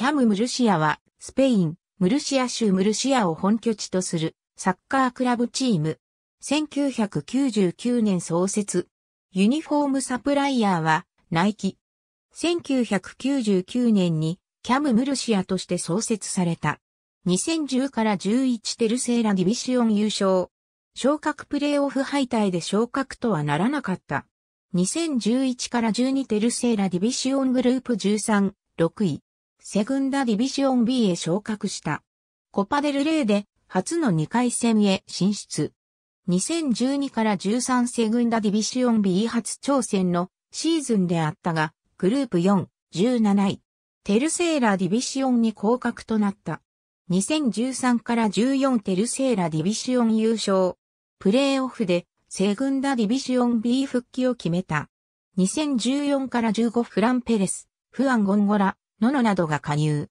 キャム・ムルシアは、スペイン、ムルシア州ムルシアを本拠地とするサッカークラブチーム。1999年創設。ユニフォームサプライヤーは、ナイキ。1999年に、キャム・ムルシアとして創設された。2010から11テルセーラディビシオン優勝。昇格プレーオフ敗退で昇格とはならなかった。2011から12テルセーラディビシオングループ13、6位。セグンダディビシオン B へ昇格した。コパデルレーで初の2回戦へ進出。2012から13セグンダディビシオン B 初挑戦のシーズンであったが、グループ4、17位。テルセーラディビシオンに降格となった。2013から14テルセーラディビシオン優勝。プレーオフでセグンダディビシオン B 復帰を決めた。2014から15フランペレス、フアンゴンゴラ、ノノなどが加入。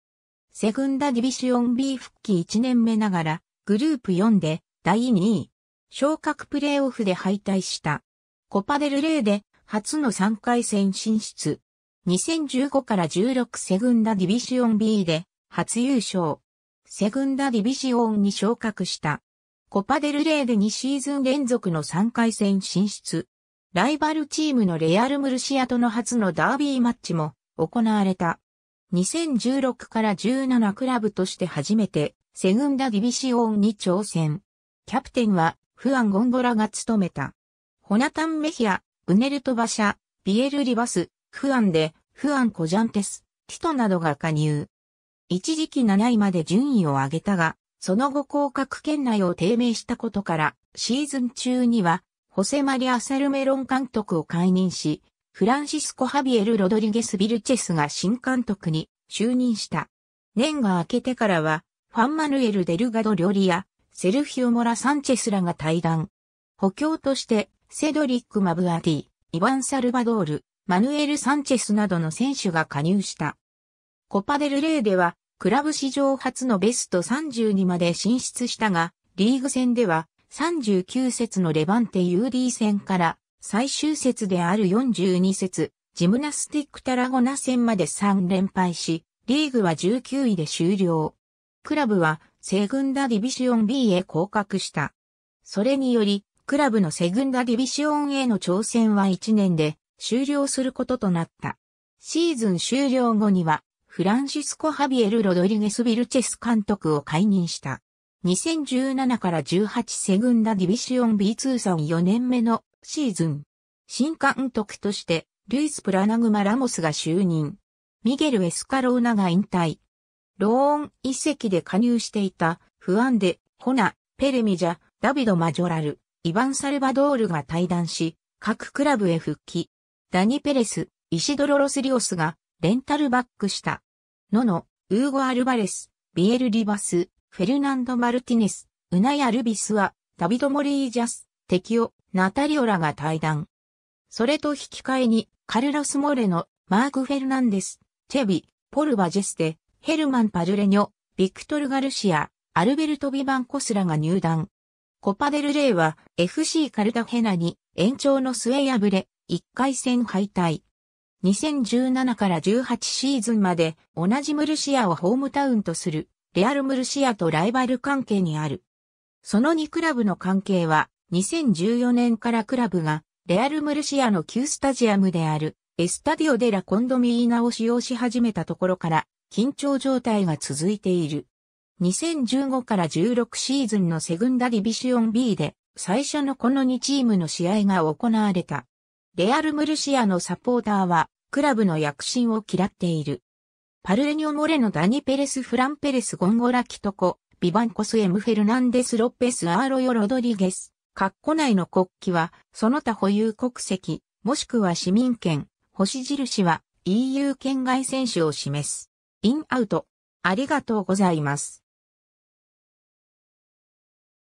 セグンダディビシオン B 復帰1年目ながら、グループ4で第2位。昇格プレーオフで敗退した。コパデルレーで初の3回戦進出。2015から16セグンダディビシオン B で初優勝。セグンダディビシオンに昇格した。コパデルレーで2シーズン連続の3回戦進出。ライバルチームのレアル・ムルシアとの初のダービーマッチも行われた。2016から17クラブとして初めて、セグンダディビシオンに挑戦。キャプテンは、フアン・ゴンドラが務めた。ホナタン・メヒア、ウネルト・バシャ、ビエル・リバス、フアンで、フアン・コジャンテス、ティトなどが加入。一時期7位まで順位を上げたが、その後降格圏内を低迷したことから、シーズン中には、ホセマリア・セルメロン監督を解任し、フランシスコ・ハビエル・ロドリゲス・ビルチェスが新監督に就任した。年が明けてからは、ファンマヌエル・デルガド・リョリア、セルヒオ・モラ・サンチェスらが対談。補強として、セドリック・マブアティ、イァン・サルバドール、マヌエル・サンチェスなどの選手が加入した。コパデル・レイでは、クラブ史上初のベスト3 2まで進出したが、リーグ戦では39節のレバンテ UD 戦から最終節である42節、ジムナスティックタラゴナ戦まで3連敗し、リーグは19位で終了。クラブは、セグンダディビシオン B へ降格した。それにより、クラブのセグンダディビシオンへの挑戦は1年で終了することとなった。シーズン終了後には、フランシスコ・ハビエル・ロドリゲス・ビルチェス監督を解任した。2017から18セグンダディビシオン B2 さん4年目のシーズン。新監督として、ルイス・プラナグマ・ラモスが就任。ミゲル・エスカローナが引退。ローン遺跡で加入していた、フアンデ、ホナ、ペレミジャ、ダビド・マジョラル、イヴァン・サルバドールが退団し、各クラブへ復帰。ダニ・ペレス、イシドロ・ロスリオスがレンタルバックした。ノノ、ウーゴ・アルバレス、ビエル・リバス、フェルナンド・マルティネス、ウナヤ・ルビスは、ダビド・モリージャス、テキオ、ナタリオラが対談。それと引き換えに、カルロス・モレノ、マーク・フェルナンデス、チェビ、ポル・バジェステ、ヘルマン・パルレニョ、ビクトル・ガルシア、アルベルト・ビバンコスラが入団。コパデル・レイは FC カルタヘナに延長の末破れ、1回戦敗退。2017から18シーズンまで同じムルシアをホームタウンとするレアル・ムルシアとライバル関係にある。その2クラブの関係は、2014年からクラブが、レアル・ムルシアの旧スタジアムである、エスタディオ・デ・ラ・コンドミーナを使用し始めたところから、緊張状態が続いている。2015から16シーズンのセグンダディビシオン B で、最初のこの2チームの試合が行われた。レアル・ムルシアのサポーターは、クラブの躍進を嫌っている。パルエニョ・モレノ・ダニ・ペレス・フラン・ペレス・ゴンゴラ・キトコ、ビバンコス・エム・フェルナンデス・ロッペス・アーロヨ・ロドリゲス。括弧内の国旗は、その他保有国籍、もしくは市民権、星印は EU 県外選手を示す。インアウト。ありがとうございます。